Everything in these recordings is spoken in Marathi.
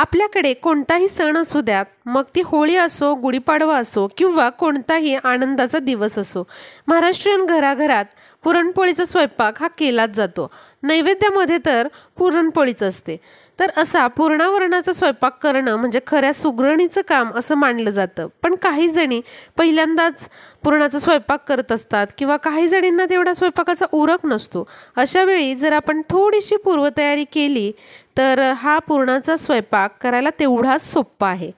आपल्याकडे कोणताही सण असू द्यात मग ती होळी असो गुढीपाडवा असो किंवा कोणताही आनंदाचा दिवस असो महाराष्ट्रीयन घराघरात पुरणपोळीचा स्वयंपाक हा केलाच जातो नैवेद्यामध्ये तर पुरणपोळीच असते तर असा पूर्णावरणाचा स्वयंपाक करणं म्हणजे खऱ्या सुगरणीचं काम असं मानलं जातं पण काही जणी पहिल्यांदाच पूर्णाचा स्वयंपाक करत असतात किंवा काही जणींना तेवढा स्वयंपाकाचा उरक नसतो अशा वेळी जर आपण थोडीशी पूर्वतयारी केली तर हा पूर्णाचा स्वयंपाक करायला तेवढाच सोपा आहे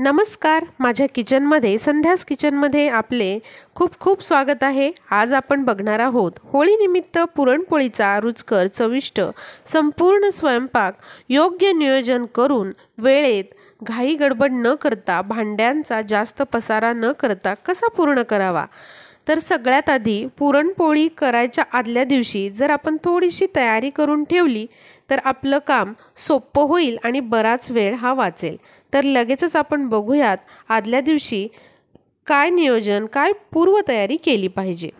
नमस्कार माझ्या किचनमध्ये संध्यास किचनमध्ये आपले खूप खूप स्वागत आहे आज आपण बघणार आहोत होळीनिमित्त पुरणपोळीचा रुचकर चविष्ट संपूर्ण स्वयंपाक योग्य नियोजन करून वेळेत घाई गडबड न करता भांड्यांचा जास्त पसारा न करता कसा पूर्ण करावा तर सगळ्यात आधी पुरणपोळी करायच्या आदल्या दिवशी जर आपण थोडीशी तयारी करून ठेवली तर आपलं काम सोपं होईल आणि बराच वेळ हा वाचेल तर लगेचच आपण बघूयात आदल्या दिवशी काय नियोजन काय पूर्वतयारी केली पाहिजे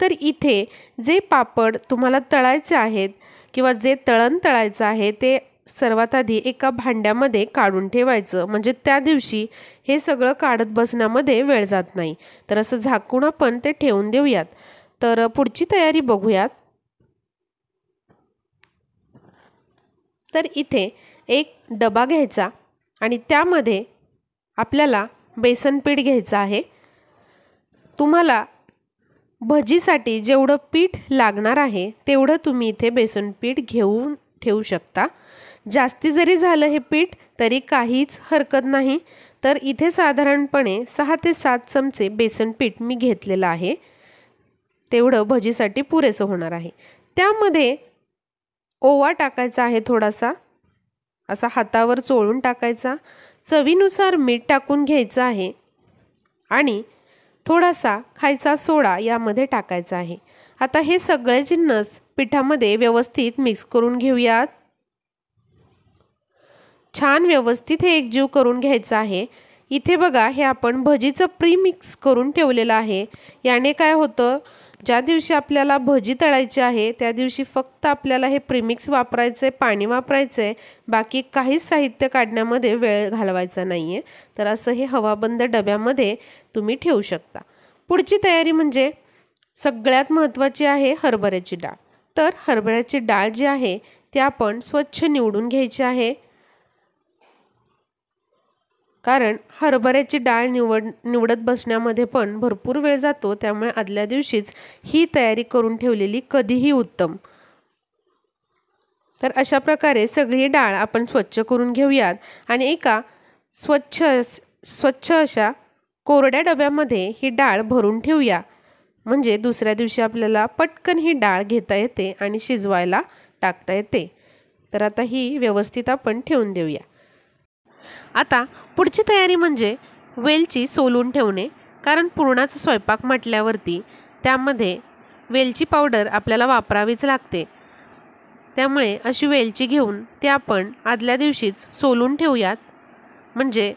तर इथे जे पापड तुम्हाला तळायचे आहेत किंवा जे तळण तळायचं आहे ते सर्वात आधी एका भांड्यामध्ये काढून ठेवायचं म्हणजे त्या दिवशी हे सगळं काढत बसण्यामध्ये वेळ जात नाही तर असं झाकून आपण ते ठेवून देऊयात तर पुढची तयारी बघूयात तर इथे एक डबा घ्यायचा आणि त्यामध्ये आपल्याला बेसन पीठ घ्यायचं आहे तुम्हाला भजीसाठी जेवढं पीठ लागणार आहे तेवढं तुम्ही इथे बेसन पीठ घेऊन ठेवू शकता जास्ती जरी झालं हे पीठ तरी काहीच हरकत नाही तर इथे साधारणपणे सहा ते सात चमचे बेसन पीठ मी घेतलेलं आहे तेवढं भजीसाठी पुरेसं होणार आहे त्यामध्ये ओवा टाकायचा आहे थोडासा असा हातावर चोळून टाकायचा चवीनुसार मीठ टाकून घ्यायचं आहे आणि थोडासा खायचा सोडा यामध्ये टाकायचा आहे आता हे सगळे जिन्नस पिठामध्ये व्यवस्थित मिक्स करून घेऊयात छान व्यवस्थित हे एकजीव करून घ्यायचं आहे इथे बघा हे आपण भजीचं प्री मिक्स करून ठेवलेलं आहे याने काय होतं ज्या दिवशी आपल्याला भजी तळायची आहे त्या दिवशी फक्त आपल्याला हे प्रिमिक्स वापरायचं आहे पाणी वापरायचं आहे बाकी काहीच साहित्य काढण्यामध्ये वेळ घालवायचा नाही आहे तर असं हे हवाबंद डब्यामध्ये तुम्ही ठेवू शकता पुढची तयारी म्हणजे सगळ्यात महत्त्वाची आहे हरभऱ्याची डाळ तर हरभऱ्याची डाळ जी आहे ती आपण स्वच्छ निवडून घ्यायची आहे कारण हरभऱ्याची डाळ निवड निवडत बसण्यामध्ये पण भरपूर वेळ जातो त्यामुळे आदल्या दिवशीच ही तयारी करून ठेवलेली कधीही उत्तम तर अशा प्रकारे सगळी डाळ आपण स्वच्छ करून घेऊयात आणि एका स्वच्छ स्वच्छ अशा कोरड्या डब्यामध्ये ही डाळ भरून ठेवूया म्हणजे दुसऱ्या दिवशी आपल्याला पटकन ही डाळ घेता येते आणि शिजवायला टाकता येते तर आता ही व्यवस्थित आपण ठेवून देऊया आता पुढची तयारी म्हणजे वेलची सोलून ठेवणे कारण पूर्णाचा स्वयंपाक म्हटल्यावरती त्यामध्ये वेलची पावडर आपल्याला वापरावीच लागते त्यामुळे अशी वेलची घेऊन ते आपण आदल्या दिवशीच सोलून ठेवूयात म्हणजे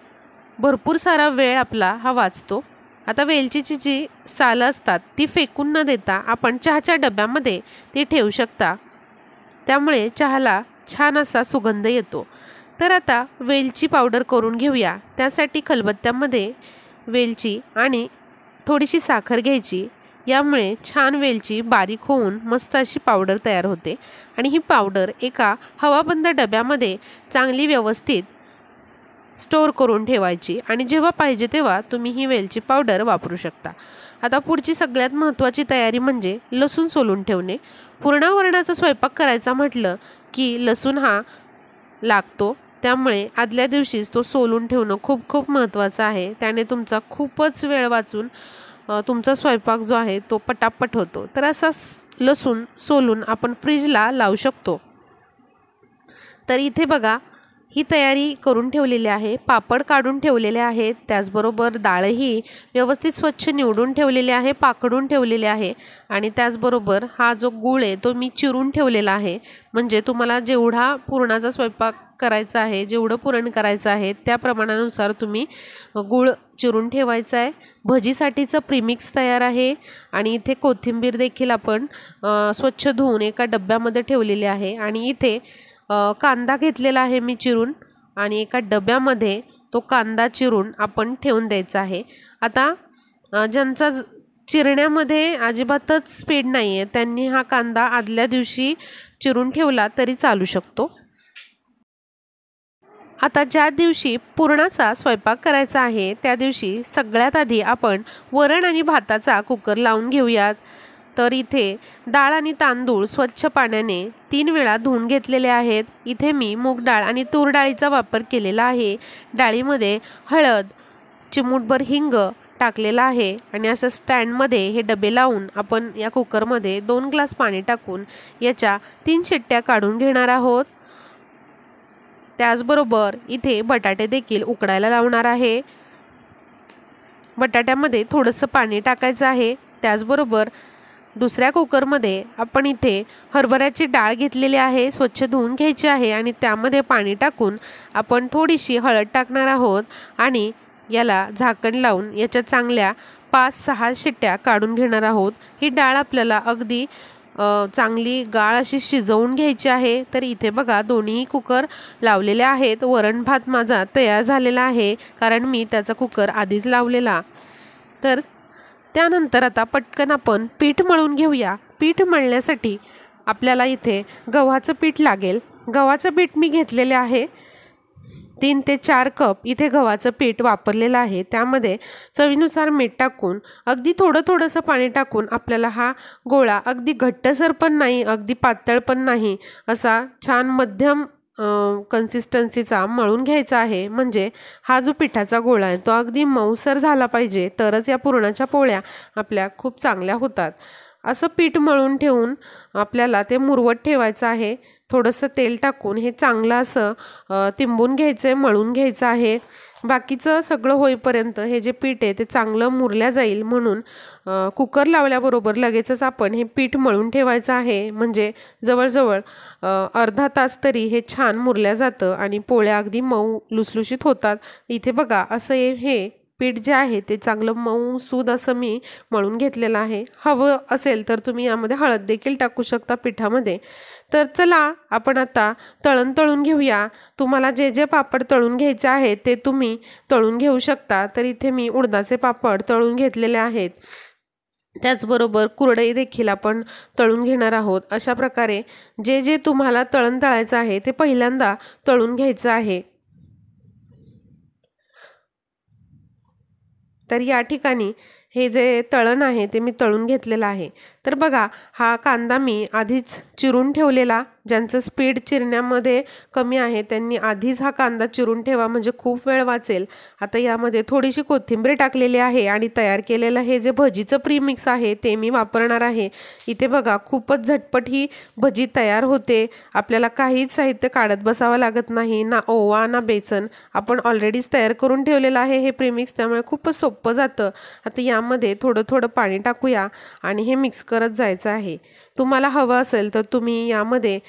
भरपूर सारा वेळ आपला हा वाचतो आता वेलचीची जी सालं असतात ती फेकून न देता आपण चहाच्या डब्यामध्ये ती ठेवू शकता त्यामुळे चहाला छान असा सुगंध येतो तर आता वेलची पावडर करून घेऊया त्यासाठी खलबत्त्यामध्ये वेलची आणि थोडीशी साखर घ्यायची यामुळे छान वेलची बारीक होऊन मस्त अशी पावडर तयार होते आणि ही पावडर एका हवाबंद डब्यामध्ये चांगली व्यवस्थित स्टोअर करून ठेवायची आणि जेव्हा पाहिजे तेव्हा तुम्ही ही वेलची पावडर वापरू शकता आता पुढची सगळ्यात महत्त्वाची तयारी म्हणजे लसूण सोलून ठेवणे पूर्णावरणाचा स्वयंपाक करायचा म्हटलं की लसूण हा लागतो त्यामुळे आदल्या दिवशीच तो सोलून ठेवणं खूप खूप महत्त्वाचं आहे त्याने तुमचा खूपच वेळ वाचून तुमचा स्वयंपाक जो आहे तो पटापट होतो तर असा लसूण सोलून आपण फ्रीजला लावू शकतो तर इथे बघा ही तयारी करून ठेवलेली आहे पापड काढून ठेवलेले आहेत त्याचबरोबर डाळही व्यवस्थित स्वच्छ निवडून ठेवलेली आहे पाकडून ठेवलेली आहे आणि त्याचबरोबर हा जो गूळ आहे तो मी चिरून ठेवलेला आहे म्हणजे तुम्हाला जेवढा पुरणाचा स्वयंपाक करायचं आहे जेवढं पुरण करायचं आहे त्या प्रमाणानुसार तुम्ही गूळ चिरून ठेवायचा आहे भजीसाठीचं प्रीमिक्स तयार आहे आणि इथे कोथिंबीर देखील आपण स्वच्छ धुवून एका डब्यामध्ये ठेवलेली आहे आणि इथे कांदा घेतलेला आहे मी चिरून आणि एका डब्यामध्ये तो कांदा चिरून आपण ठेवून द्यायचा आहे आता ज्यांचा चिरण्यामध्ये अजिबातच स्पीड नाही आहे त्यांनी हा कांदा आदल्या दिवशी चिरून ठेवला तरी चालू शकतो आता ज्या दिवशी पुरणाचा स्वयंपाक करायचा आहे त्या दिवशी सगळ्यात आधी आपण वरण आणि भाताचा कुकर लावून घेऊयात तर इथे डाळ आणि तांदूळ स्वच्छ पाण्याने तीन वेळा धुवून घेतलेले आहेत इथे मी मूग डाळ आणि तूर डाळीचा वापर केलेला आहे डाळीमध्ये हळद चिमूटभर हिंग टाकलेला आहे आणि असं स्टँडमध्ये हे डबे लावून आपण या कुकरमध्ये दोन ग्लास पाणी टाकून याच्या तीन शिट्ट्या काढून घेणार आहोत त्याचबरोबर इथे बटाटे देखील उकडायला लावणार आहे बटाट्यामध्ये थोडंसं पाणी टाकायचं आहे त्याचबरोबर दुसऱ्या कुकरमध्ये आपण इथे हरभऱ्याची डाळ घेतलेली आहे स्वच्छ धुवून घ्यायची आहे आणि त्यामध्ये पाणी टाकून आपण थोडीशी हळद टाकणार आहोत आणि याला झाकण लावून याच्या चांगल्या पाच सहा शिट्ट्या काढून घेणार आहोत ही डाळ आपल्याला अगदी चांगली गाळ अशी शिजवून घ्यायची आहे तर इथे बघा दोन्ही कुकर लावलेले आहेत वरण भात माझा तयार झालेला आहे कारण मी त्याचा कुकर आधीच लावलेला तर त्यानंतर आता पटकन आपण पीठ मळून घेऊया पीठ मळण्यासाठी आपल्याला इथे गव्हाचं पीठ लागेल गव्हाचं पीठ मी घेतलेले आहे तीन ते चार कप इथे गव्हाचं पीठ वापरलेलं आहे त्यामध्ये चवीनुसार मीठ टाकून अगदी थोडं थोडंसं पाणी टाकून आपल्याला हा गोळा अगदी घट्टसर पण नाही अगदी पातळ पण नाही असा छान मध्यम कन्सिस्टन्सीचा मळून घ्यायचा आहे म्हणजे हा जो पिठाचा गोळा आहे तो अगदी मऊसर झाला पाहिजे तरच या पुरणाच्या पोळ्या आपल्या खूप चांगल्या होतात असं पीठ मळून ठेवून आपल्याला ते मुरवत ठेवायचं आहे थोडंसं तेल टाकून हे चांगलं असं तिंबून घ्यायचं आहे मळून घ्यायचं आहे बाकीचं सगळं होईपर्यंत हे जे पीठ आहे ते चांगलं मुरल्या जाईल म्हणून कुकर लावल्याबरोबर लगेचच आपण हे पीठ मळून ठेवायचं आहे म्हणजे जवळजवळ अर्धा तास तरी हे छान मुरल्या जातं आणि पोळ्या अगदी मऊ लुसलुशीत होतात इथे बघा असं हे पीठ जे आहे ते चांगलं मऊ सूद असं मी मळून घेतलेलं आहे हवं असेल तर तुम्ही यामध्ये हळद देखील टाकू शकता पिठामध्ये तर चला आपण आता तळण तळून घेऊया तुम्हाला जे जे पापड तळून घ्यायचे आहेत ते तुम्ही तळून घेऊ शकता तर इथे मी उडदाचे पापड तळून घेतलेले आहेत त्याचबरोबर कुरडई देखील आपण तळून घेणार आहोत अशा प्रकारे जे जे तुम्हाला तळण तळायचं आहे ते पहिल्यांदा तळून घ्यायचं आहे तर या ठिकाणी हे जे तळण आहे ते मी तळून घेतलेलं आहे तर बघा हा कांदा मी आधीच चिरून ठेवलेला ज्यांचं स्पीड चिरण्यामध्ये कमी आहे त्यांनी आधीच हा कांदा चिरून ठेवा म्हणजे खूप वेळ वाचेल आता यामध्ये थोडीशी कोथिंबीर टाकलेली आहे आणि तयार केलेलं हे जे भजीचं प्रीमिक्स आहे ते मी वापरणार आहे इथे बघा खूपच झटपट ही भजी तयार होते आपल्याला काहीच साहित्य काढत बसावं लागत नाही ना ओवा ना बेसन आपण ऑलरेडीच तयार करून ठेवलेलं आहे हे प्रीमिक्स त्यामुळे खूपच सोपं जातं आता यामध्ये थोडं थोडं पाणी टाकूया आणि हे मिक्स करत जायचं आहे तुम्हाला हवं असेल तर तुम्ही यामध्ये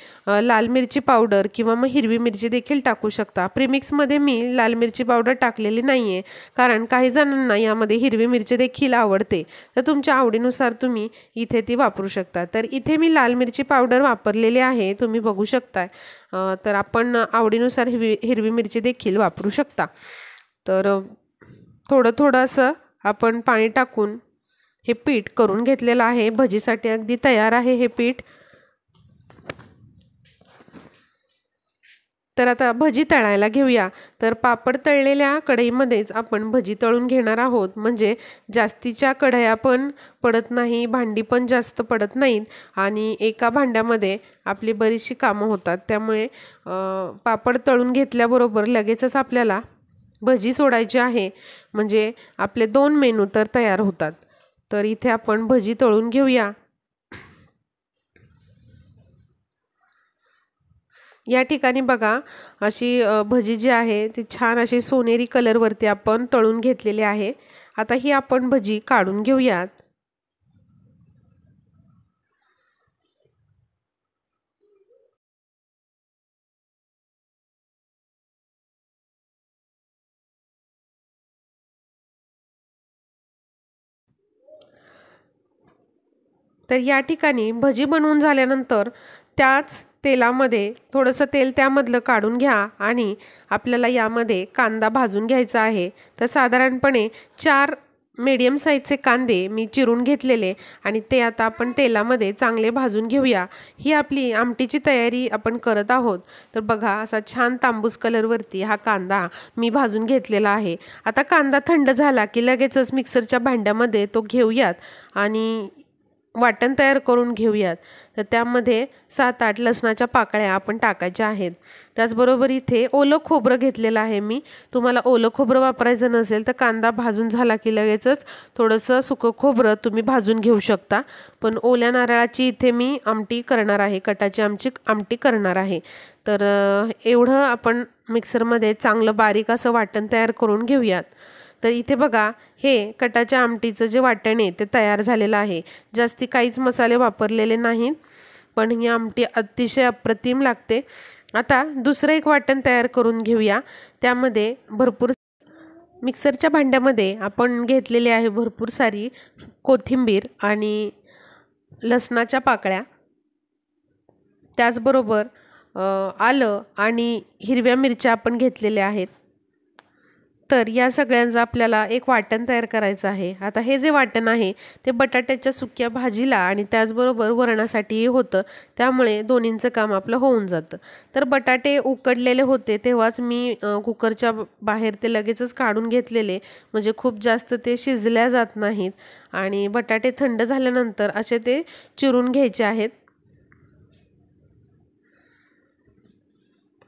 लाल मिरची पावडर किंवा मग हिरवी मिरची देखील टाकू शकता प्रिमिक्समध्ये मी लाल मिरची पावडर टाकलेली नाही आहे कारण काही जणांना यामध्ये हिरवी मिरची देखील आवडते तर तुमच्या आवडीनुसार तुम्ही इथे ती वापरू शकता तर इथे मी लाल मिरची पावडर वापरलेली आहे तुम्ही बघू शकताय तर आपण आवडीनुसार हिरवी हिरवी मिरची देखील वापरू शकता तर थोडं थोडं असं आपण पाणी टाकून हे पीठ करून घेतलेलं आहे भजीसाठी अगदी तयार आहे हे पीठ तर आता भजी तळायला घेऊया तर पापड तळलेल्या कढईमध्येच आपण भजी तळून घेणार आहोत म्हणजे जास्तीच्या कढया पण पडत नाही भांडी पण जास्त पडत नाहीत आणि एका भांड्यामध्ये आपली बरीचशी कामं होतात त्यामुळे पापड तळून घेतल्याबरोबर लगेचच आपल्याला भजी सोडायची आहे म्हणजे आपले दोन मेनू तर तयार होतात तर इथे आपण भजी तळून घेऊया या ठिकाणी बघा अशी भजी जी आहे ती छान अशी सोनेरी कलरवरती आपण तळून घेतलेली आहे आता ही आपण भजी काढून घेऊयात तर या ठिकाणी भजी बनवून झाल्यानंतर त्याच तेलामध्ये थोडंसं तेल त्यामधलं काढून घ्या आणि आपल्याला यामध्ये कांदा भाजून घ्यायचा आहे तर साधारणपणे चार मीडियम साईजचे कांदे मी चिरून घेतलेले आणि ते आता आपण तेलामध्ये चांगले भाजून घेऊया ही आपली आमटीची तयारी आपण करत आहोत तर बघा असा छान तांबूस कलरवरती हा कांदा मी भाजून घेतलेला आहे आता कांदा थंड झाला की लगेचच मिक्सरच्या भांड्यामध्ये तो घेऊयात आणि वाटण तयार करून घेऊयात तर त्यामध्ये सात आठ लसणाच्या पाकळ्या आपण टाकायच्या आहेत त्याचबरोबर इथे ओलं खोबरं घेतलेलं आहे मी तुम्हाला ओलं खोबरं वापरायचं नसेल तर कांदा भाजून झाला की लगेचच थोडंसं सुकं खोबरं तुम्ही भाजून घेऊ शकता पण ओल्या नारळाची इथे मी आमटी करणार आहे कटाची आमची आमटी करणार आहे तर एवढं आपण मिक्सरमध्ये चांगलं बारीक असं वाटण तयार करून घेऊयात तर इथे बघा हे कटाच्या आमटीचं जे वाटण आहे ते तयार झालेलं आहे जास्ती काहीच मसाले वापरलेले नाहीत पण ही आमटी अतिशय अप्रतिम लागते आता दुसरं एक वाटण तयार करून घेऊया त्यामध्ये भरपूर मिक्सरच्या भांड्यामध्ये आपण घेतलेली आहे भरपूर सारी कोथिंबीर आणि लसणाच्या पाकळ्या त्याचबरोबर आलं आणि हिरव्या मिरच्या आपण घेतलेल्या आहेत तर या सगळ्यांचं आपल्याला एक वाटण तयार करायचं आहे आता हे जे वाटण आहे ते बटाट्याच्या सुक्या भाजीला आणि त्याचबरोबर वरणासाठीही होतं त्यामुळे दोन्हींचं काम आपलं होऊन जातं तर बटाटे उकडलेले होते तेव्हाच मी कुकरच्या बाहेर ते लगेचच काढून घेतलेले म्हणजे खूप जास्त ते शिजल्या जात नाहीत आणि बटाटे थंड झाल्यानंतर असे ते चिरून घ्यायचे आहेत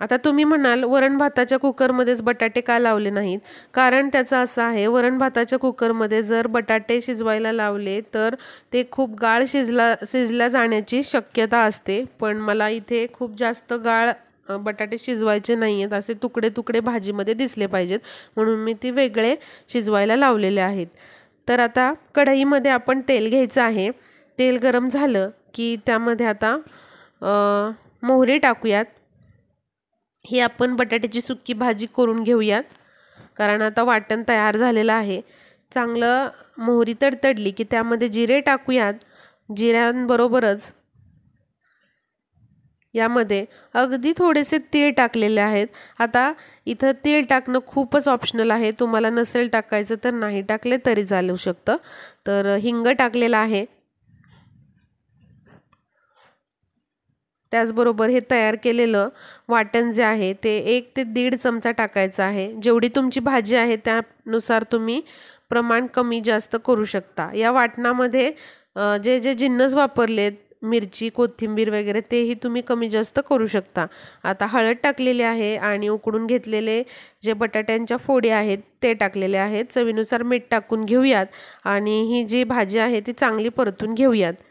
आता तुम्ही म्हणाल वरण भाताच्या कुकरमध्येच बटाटे का लावले नाहीत कारण त्याचं असं आहे वरण भाताच्या कुकरमध्ये जर बटाटे शिजवायला लावले तर ते खूप गाळ शिजला शिजल्या जाण्याची शक्यता असते पण मला इथे खूप जास्त गाळ बटाटे शिजवायचे नाही आहेत असे तुकडे तुकडे भाजीमध्ये दिसले पाहिजेत म्हणून मी ती वेगळे शिजवायला लावलेले आहेत तर आता कढईमध्ये आपण तेल घ्यायचं आहे तेल गरम झालं की त्यामध्ये आता मोहरी टाकूयात ही आपण बटाट्याची सुकी भाजी करून घेऊयात कारण आता वाटण तयार झालेलं आहे चांगलं मोहरी तडतडली की त्यामध्ये जिरे टाकूयात जिऱ्यांबरोबरच यामध्ये अगदी थोडेसे तीळ टाकलेले आहेत आता इथं तीळ टाकणं खूपच ऑप्शनल आहे तुम्हाला नसेल टाकायचं तर नाही टाकले तरी चालू शकतं तर हिंग टाकलेलं आहे त्याचबरोबर हे तयार केलेलं वाटण जे आहे ते एक ते दीड चमचा टाकायचं आहे जेवढी तुमची भाजी आहे त्यानुसार तुम्ही प्रमाण कमी जास्त करू शकता या वाटणामध्ये जे जे जिन्नस वापरलेत मिरची कोथिंबीर वगैरे तेही तुम्ही कमी जास्त करू शकता आता हळद टाकलेली आहे आणि उकडून घेतलेले जे बटाट्यांच्या फोडी आहेत ते टाकलेले आहेत चवीनुसार मीठ टाकून घेऊयात आणि ही जी भाजी आहे ती चांगली परतून घेऊयात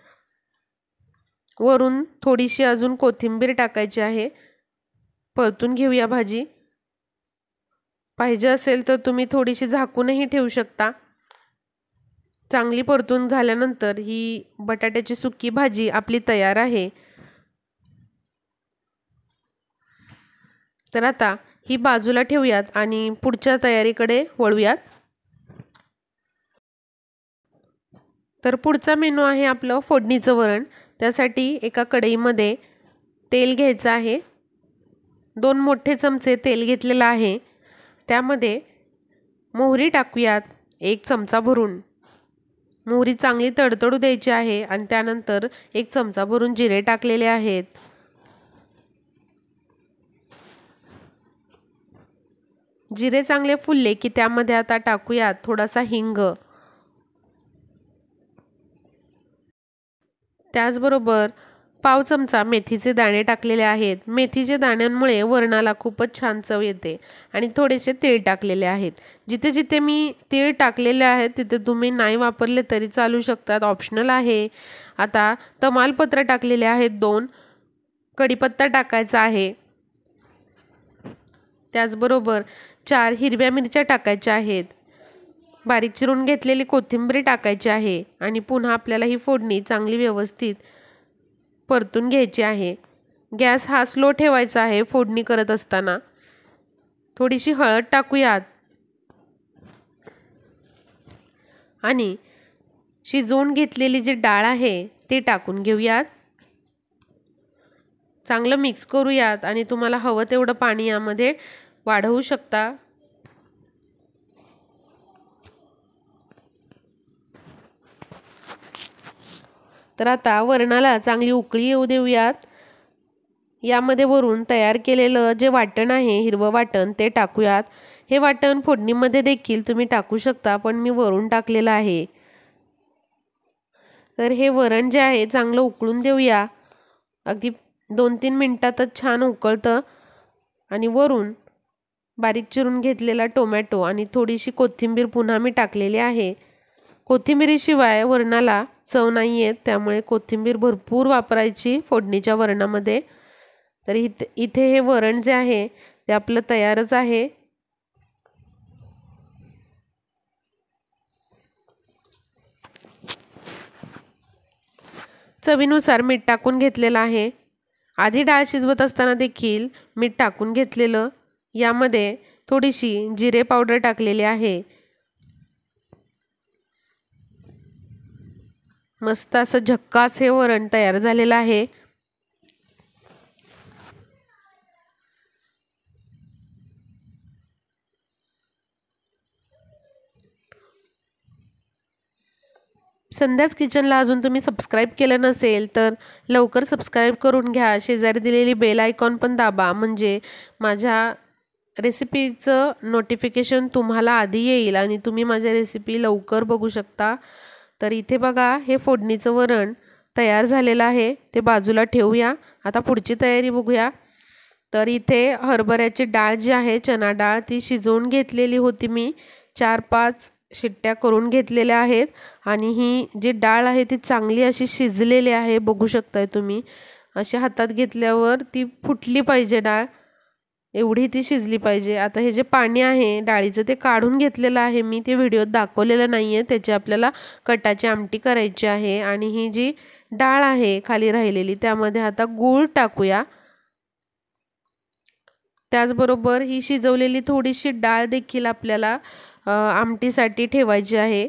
वरून थोडीशी अजून कोथिंबीर टाकायची आहे परतून घेऊया भाजी पाहिजे असेल तर तुम्ही थोडीशी झाकूनही ठेवू शकता चांगली परतून झाल्यानंतर ही बटाट्याची सुकी भाजी आपली तयार आहे तर आता ही बाजूला ठेवूयात आणि पुढच्या तयारीकडे वळूयात तर पुढचा मेनू आहे आपलं फोडणीचं वरण त्यासाठी एका कढईमध्ये तेल घ्यायचं आहे दोन मोठे चमचे तेल घेतलेलं आहे त्यामध्ये मोहरी टाकूयात एक चमचा भरून मोहरी चांगली तडतडू द्यायची आहे आणि त्यानंतर एक चमचा भरून जिरे टाकलेले आहेत जिरे चांगले फुलले की त्यामध्ये आता टाकूयात थोडासा हिंग त्याचबरोबर पाव चमचा मेथीचे दाणे टाकलेले आहेत मेथीचे दाण्यांमुळे वरणाला खूपच छान चव येते आणि थोडेसे तेल टाकलेले आहेत जिथे जिथे मी तेल टाकलेले आहेत तिथे तुम्ही नाही वापरले तरी चालू शकतात ऑप्शनल आहे आता तमालपत्र टाकलेले आहेत दोन कडीपत्ता टाकायचा आहे त्याचबरोबर चार हिरव्या मिरच्या टाकायच्या आहेत बारीक चिरून घेतलेली कोथिंबीर टाकायची आहे आणि पुन्हा आपल्याला ही फोडणी चांगली व्यवस्थित परतून घ्यायची आहे गॅस हा स्लो ठेवायचा आहे फोडणी करत असताना थोडीशी हळद टाकूयात आणि शिजवून घेतलेली जी डाळ आहे ते टाकून घेऊयात चांगलं मिक्स करूयात आणि तुम्हाला हवं तेवढं पाणी यामध्ये वाढवू शकता तर आता वरणाला चांगली उकळी येऊ देऊयात यामध्ये वरून तयार केलेलं जे वाटण आहे हिरवं वाटण ते टाकूयात हे वाटण फोडणीमध्ये देखील तुम्ही टाकू शकता पण मी वरून टाकलेलं आहे तर हे वरण जे आहे चांगलं उकळून देऊया अगदी दोन तीन मिनटातच छान उकळतं आणि वरून बारीक चिरून घेतलेला टोमॅटो आणि थोडीशी कोथिंबीर पुन्हा मी टाकलेली आहे कोथिंबीरीशिवाय वरणाला चव नाही आहेत त्यामुळे कोथिंबीर भरपूर वापरायची फोडणीच्या वरणामध्ये तर इथे इथे हे वरण जे आहे ते आपलं तयारच आहे चवीनुसार मीठ टाकून घेतलेलं आहे आधी डाळ शिजवत असताना देखील मीठ टाकून घेतलेलं यामध्ये थोडीशी जिरे पावडर टाकलेली आहे मस्त असं झक्कास हे वरण तयार झालेलं आहे संध्याच किचनला अजून तुम्ही सबस्क्राईब केलं नसेल तर लवकर सबस्क्राईब करून घ्या शेजारी दिलेली बेल आयकॉन पण दाबा म्हणजे माझ्या रेसिपीचं नोटिफिकेशन तुम्हाला आधी येईल आणि तुम्ही माझ्या रेसिपी लवकर बघू शकता तर इथे बघा हे फोडणीचं वरण तयार झालेलं आहे ते बाजूला ठेवूया आता पुढची तयारी बघूया तर इथे हरभऱ्याची डाळ जी आहे चना डाळ ती शिजवून घेतलेली होती मी चार पाच शिट्ट्या करून घेतलेल्या आहेत आणि ही जी डाळ आहे ती चांगली अशी शिजलेली आहे बघू शकताय तुम्ही अशी हातात घेतल्यावर ती फुटली पाहिजे डाळ एवढी ती शिजली पाहिजे आता हे जे पाणी आहे डाळीचं ते काढून घेतलेलं आहे मी ते व्हिडिओत दाखवलेलं नाही आहे त्याची आपल्याला कटाची आमटी करायची आहे आणि ही जी डाळ आहे खाली राहिलेली त्यामध्ये आता गूळ टाकूया त्याचबरोबर ही शिजवलेली थोडीशी डाळ देखील आपल्याला आमटीसाठी ठेवायची आहे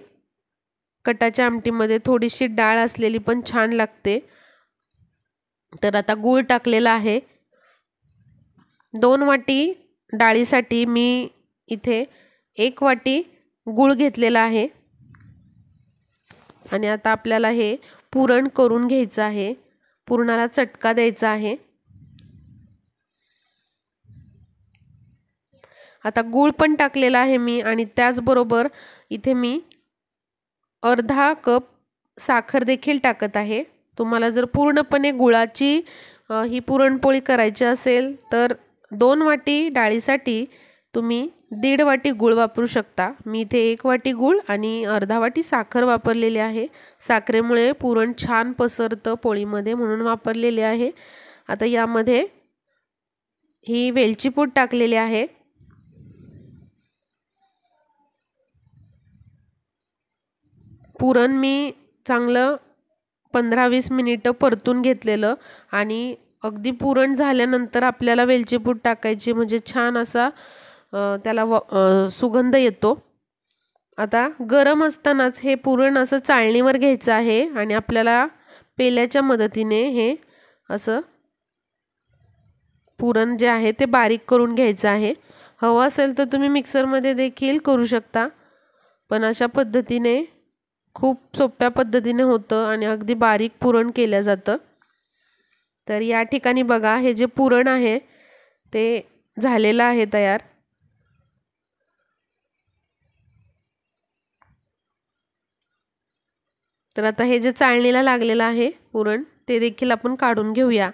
कटाच्या आमटीमध्ये थोडीशी डाळ असलेली पण छान लागते तर आता गूळ टाकलेला आहे दोन वाटी डाळीसाठी मी इथे एक वाटी गूळ घेतलेला आहे आणि आता आपल्याला हे पुरण करून घ्यायचं आहे पुरणाला चटका द्यायचा आहे आता गूळ पण टाकलेला आहे मी आणि त्याचबरोबर इथे मी अर्धा कप साखर देखील टाकत आहे तुम्हाला जर पूर्णपणे गुळाची ही पुरणपोळी करायची असेल तर दोन वाटी डाळीसाठी तुम्ही दीड वाटी गूळ वापरू शकता मी इथे एक वाटी गूळ आणि अर्धा वाटी साखर वापरलेली आहे साखरेमुळे पुरण छान पसरतं पोळीमध्ये म्हणून वापरलेले आहे आता यामध्ये ही वेलची पूड टाकलेली आहे पुरण मी चांगलं पंधरा वीस मिनिटं परतून घेतलेलं आणि अगदी पुरण झाल्यानंतर आपल्याला वेलचीपूट टाकायची म्हणजे छान असा त्याला व सुगंध येतो आता गरम असतानाच हे पुरण असं चाळणीवर घ्यायचं आहे आणि आपल्याला पेल्याच्या मदतीने हे असं पुरण जे आहे ते बारीक करून घ्यायचं आहे हवं असेल तर तुम्ही मिक्सरमध्ये देखील करू शकता पण अशा पद्धतीने खूप सोप्या पद्धतीने होतं आणि अगदी बारीक पुरण केलं जातं तर या ठिकाणी बघा हे जे पुरण आहे ते झालेलं आहे तयार तर आता हे जे चाळणीला लागलेलं आहे पुरण ते देखील आपण काढून घेऊया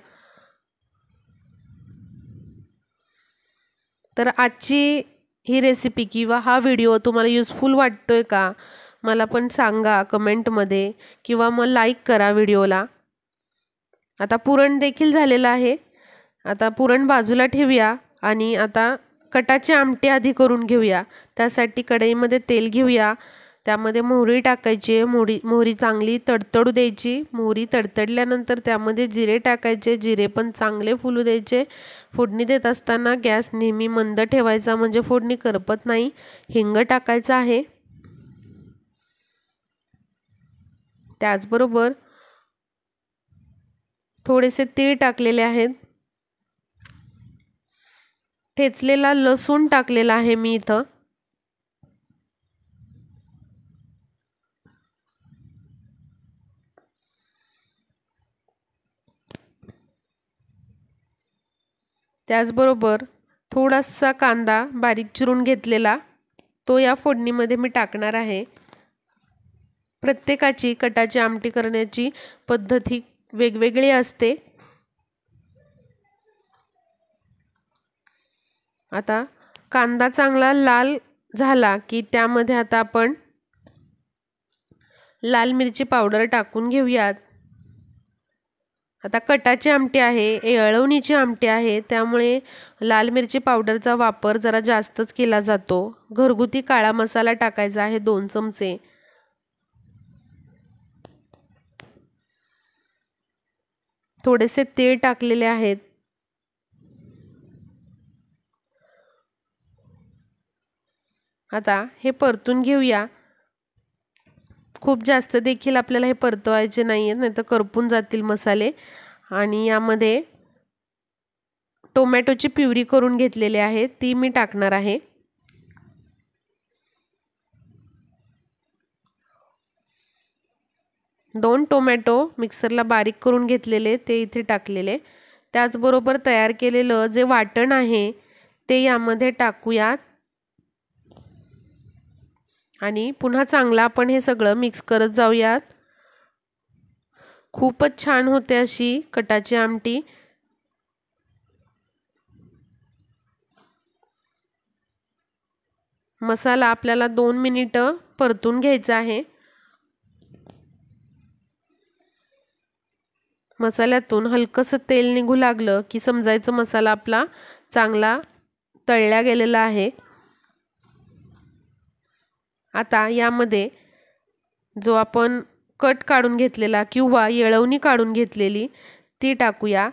तर आजची ही रेसिपी किंवा हा व्हिडिओ तुम्हाला युजफुल वाटतोय का मला पण सांगा कमेंटमध्ये किंवा मग लाईक करा व्हिडिओला आता पुरण देखील झालेलं आहे आता पुरण बाजूला ठेवूया आणि आता कटाचे आमटे आधी करून घेऊया त्यासाठी कढईमध्ये तेल घेऊया त्यामध्ये मोहरी टाकायची मोहरी मोहरी चांगली तडतडू द्यायची मोहरी तडतडल्यानंतर त्यामध्ये जिरे टाकायचे जिरे पण चांगले फुलू द्यायचे फोडणी देत असताना गॅस नेहमी मंद ठेवायचा म्हणजे फोडणी करपत नाही हिंग टाकायचं आहे त्याचबरोबर थोडेसे तीळ टाकलेले आहेत ठेचलेला लसूण टाकलेला आहे मी इथं त्याचबरोबर थोडासा कांदा बारीक चिरून घेतलेला तो या फोडणीमध्ये मी टाकणार आहे प्रत्येकाची कटाची आमटी करण्याची पद्धती वेगवेगळे असते आता कांदा चांगला लाल झाला की त्यामध्ये आता आपण लाल मिरची पावडर टाकून घेऊयात आता कटाची आमटी आहे येळवणीची आमटी आहे त्यामुळे लाल मिरची पावडरचा वापर जरा जास्तच केला जातो घरगुती काळा मसाला टाकायचा आहे दोन चमचे थोडेसे तेल टाकलेले आहेत आता हे परतून घेऊया खूप जास्त देखील आपल्याला हे परतवायचे नाही आहेत नाहीतर करपून जातील मसाले आणि यामध्ये टोमॅटोची प्युरी करून घेतलेली आहे ती मी टाकणार आहे दोन टोमॅटो मिक्सरला बारीक करून घेतलेले ते इथे टाकलेले त्याचबरोबर तयार केलेलं जे वाटण आहे ते यामध्ये टाकूयात आणि पुन्हा चांगलं आपण हे सगळं मिक्स करत जाऊयात खूपच छान होते अशी कटाची आमटी मसाला आपल्याला दोन मिनिटं परतून घ्यायचा आहे मसाल्यातून हलकंसं तेल निघू लागलं की समजायचं मसाला आपला चांगला तळला गेलेला आहे आता यामध्ये जो आपण कट काढून घेतलेला किंवा येळवणी काढून घेतलेली ती टाकूया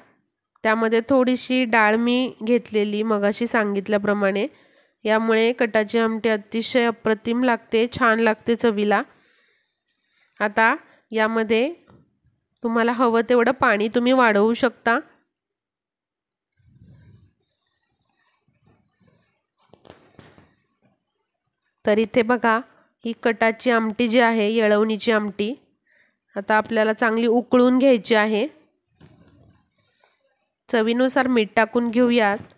त्यामध्ये थोडीशी डाळ मी घेतलेली मगाशी सांगितल्याप्रमाणे यामुळे कटाची आमटी अतिशय अप्रतिम लागते छान लागते चवीला आता यामध्ये तुम्हाला हवं तेवढं पाणी तुम्ही वाढवू शकता तर इथे बघा ही कटाची आमटी जी आहे येळवणीची आमटी आता आपल्याला चांगली उकळून घ्यायची आहे चवीनुसार मीठ टाकून घेऊयात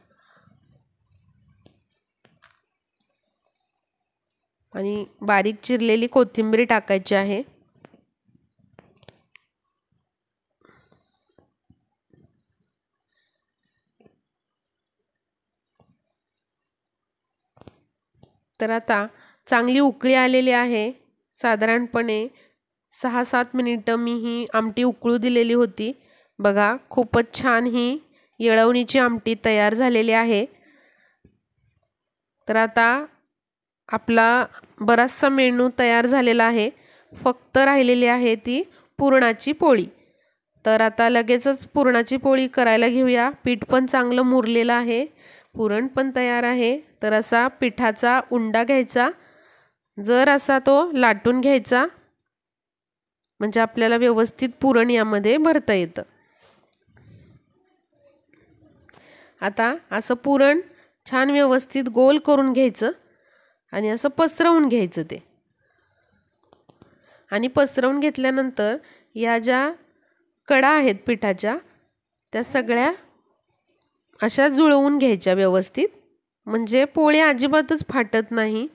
आणि बारीक चिरलेली कोथिंबीर टाकायची आहे तर आता चांगली उकळी आलेली आहे साधारणपणे सहा सात मिनिटं मी ही आमटी उकळू दिलेली होती बघा खूपच छान ही येळवणीची आमटी तयार झालेली आहे तर आता आपला बराचसा मेनू तयार झालेला आहे फक्त राहिलेली आहे ती पुरणाची पोळी तर आता लगेचच पुरणाची पोळी करायला घेऊया पीठ पण चांगलं मुरलेलं आहे पुरण पण तयार आहे तर असा पिठाचा उंडा घ्यायचा जर असा तो लाटून घ्यायचा म्हणजे आपल्याला व्यवस्थित पुरण यामध्ये भरता येतं आता असं पुरण छान व्यवस्थित गोल करून घ्यायचं आणि असं पसरवून घ्यायचं ते आणि पसरवून घेतल्यानंतर या ज्या कडा आहेत पिठाच्या त्या सगळ्या अशा जुळवून घ्यायच्या व्यवस्थित म्हणजे पोळ्या अजिबातच फाटत नाही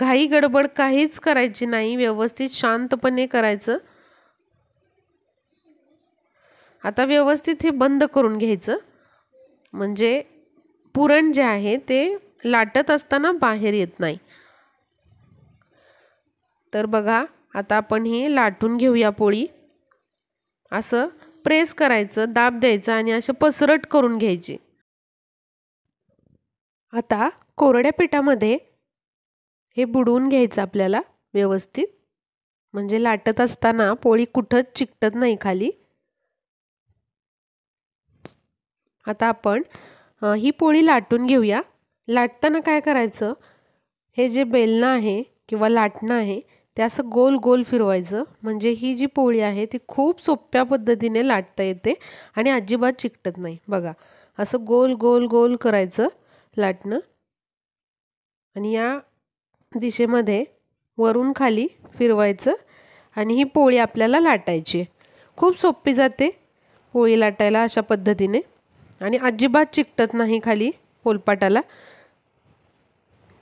घाई गडबड काहीच करायची नाही व्यवस्थित शांतपणे करायचं आता व्यवस्थित हे बंद करून घ्यायचं म्हणजे पुरण जे आहे ते लाटत असताना बाहेर येत नाही तर बघा आता आपण हे लाटून घेऊया पोळी असं प्रेस करायचं दाब द्यायचं आणि असं पसरट करून घ्यायची आता कोरड्या पिठामध्ये हे बुडवून घ्यायचं आपल्याला व्यवस्थित म्हणजे लाटत असताना पोळी कुठंच चिकटत नाही खाली आता आपण ही पोळी लाटून घेऊया लाटताना काय करायचं हे जे बेलणं आहे किंवा लाटणं आहे ते असं गोल गोल फिरवायचं म्हणजे ही जी पोळी आहे ती खूप सोप्या पद्धतीने लाटता येते आणि अजिबात चिकटत नाही बघा असं गोल गोल गोल करायचं लाटणं आणि या दिशेमध्ये वरून खाली फिरवायचं आणि ही पोळी आपल्याला लाटायची खूप सोपी जाते पोळी लाटायला अशा पद्धतीने आणि अजिबात चिकटत नाही खाली पोलपाटाला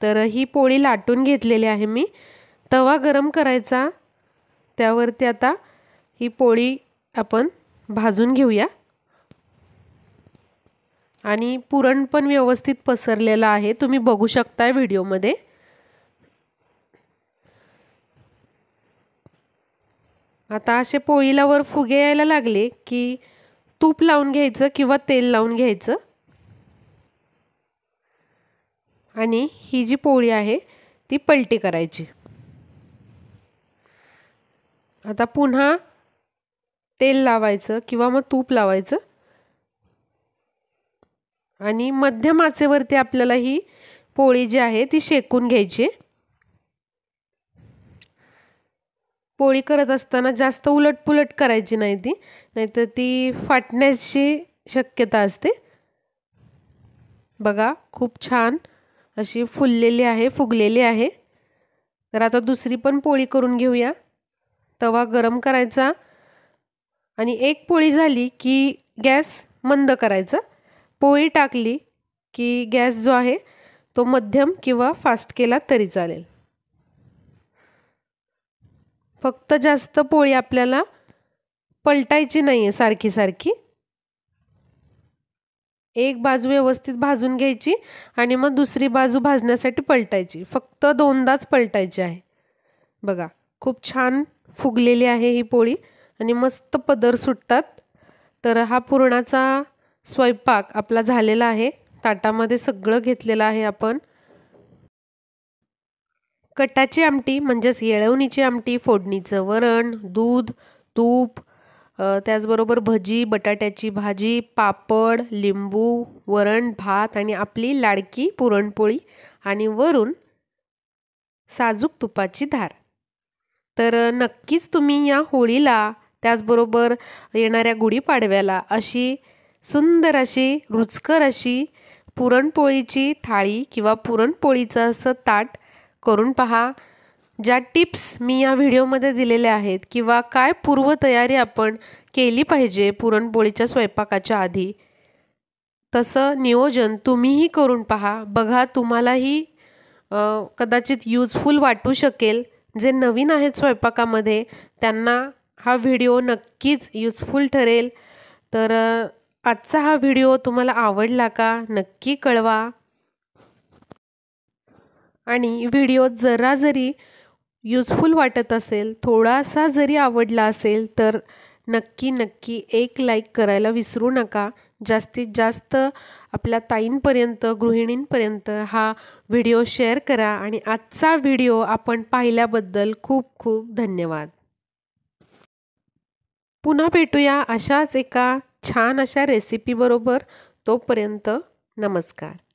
तर ही पोळी लाटून घेतलेली आहे मी तवा गरम करायचा त्यावरती आता ही पोळी आपण भाजून घेऊया आणि पुरण पण व्यवस्थित पसरलेलं आहे तुम्ही बघू शकताय व्हिडिओमध्ये आता असे पोळीला वर फुगे यायला लागले की तूप लावून घ्यायचं किंवा तेल लावून घ्यायचं आणि ही जी पोळी आहे ती पलटी करायची आता पुन्हा तेल लावायचं किंवा मग तूप लावायचं आणि मध्यम आचेवरती आपल्याला ही पोळी जी आहे ती शेकून घ्यायची पोळी करत असताना जास्त उलटपुलट करायची नाही ती नाहीतर ती फाटण्याची शक्यता असते बघा खूप छान अशी फुललेली आहे फुगलेली आहे तर आता दुसरी पण पोळी करून घेऊया तवा गरम करायचा आणि एक पोळी झाली की गॅस मंद करायचा पोळी टाकली की गॅस जो आहे तो मध्यम किंवा फास्ट केला तरी चालेल फक्त जास्त पोळी आपल्याला पलटायची नाही आहे सारखी सारखी एक बाजू व्यवस्थित भाजून घ्यायची आणि मग दुसरी बाजू भाजण्यासाठी पलटायची फक्त दोनदाच पलटायची आहे बघा खूप छान फुगलेली आहे ही पोळी आणि मस्त पदर सुटतात तर हा पुरणाचा स्वयंपाक आपला झालेला आहे ताटामध्ये सगळं घेतलेलं आहे आपण कटाची आमटी म्हणजेच येळवणीची आमटी फोडणीचं वरण दूध तूप त्याचबरोबर भजी बटाट्याची भाजी पापड लिंबू वरण भात आणि आपली लाडकी पुरणपोळी आणि वरून साजूक तुपाची धार तर नक्कीच तुम्ही या होळीला त्याचबरोबर येणाऱ्या गुढीपाडव्याला अशी सुंदर अशी रुचकर अशी पुरणपोळीची थाळी किंवा पुरणपोळीचं असं ताट करून पहा ज्या टिप्स मी या व्हिडिओमध्ये दिलेल्या आहेत किंवा काय पूर्वतयारी आपण केली पाहिजे पुरणपोळीच्या स्वयंपाकाच्या आधी तसं नियोजन तुम्हीही करून पहा बघा तुम्हालाही कदाचित यूजफुल वाटू शकेल जे नवीन आहेत स्वयंपाकामध्ये त्यांना हा व्हिडिओ नक्कीच युजफुल ठरेल तर आजचा हा व्हिडिओ तुम्हाला आवडला का नक्की कळवा आणि व्हिडिओ जरा जरी युजफुल वाटत असेल थोडासा जरी आवडला असेल तर नक्की नक्की एक लाईक करायला विसरू नका जास्तीत जास्त आपल्या ताईंपर्यंत गृहिणींपर्यंत हा व्हिडिओ शेअर करा आणि आजचा व्हिडिओ आपण पाहिल्याबद्दल खूप खूप धन्यवाद पुन्हा भेटूया अशाच एका छान अशा रेसिपीबरोबर तोपर्यंत नमस्कार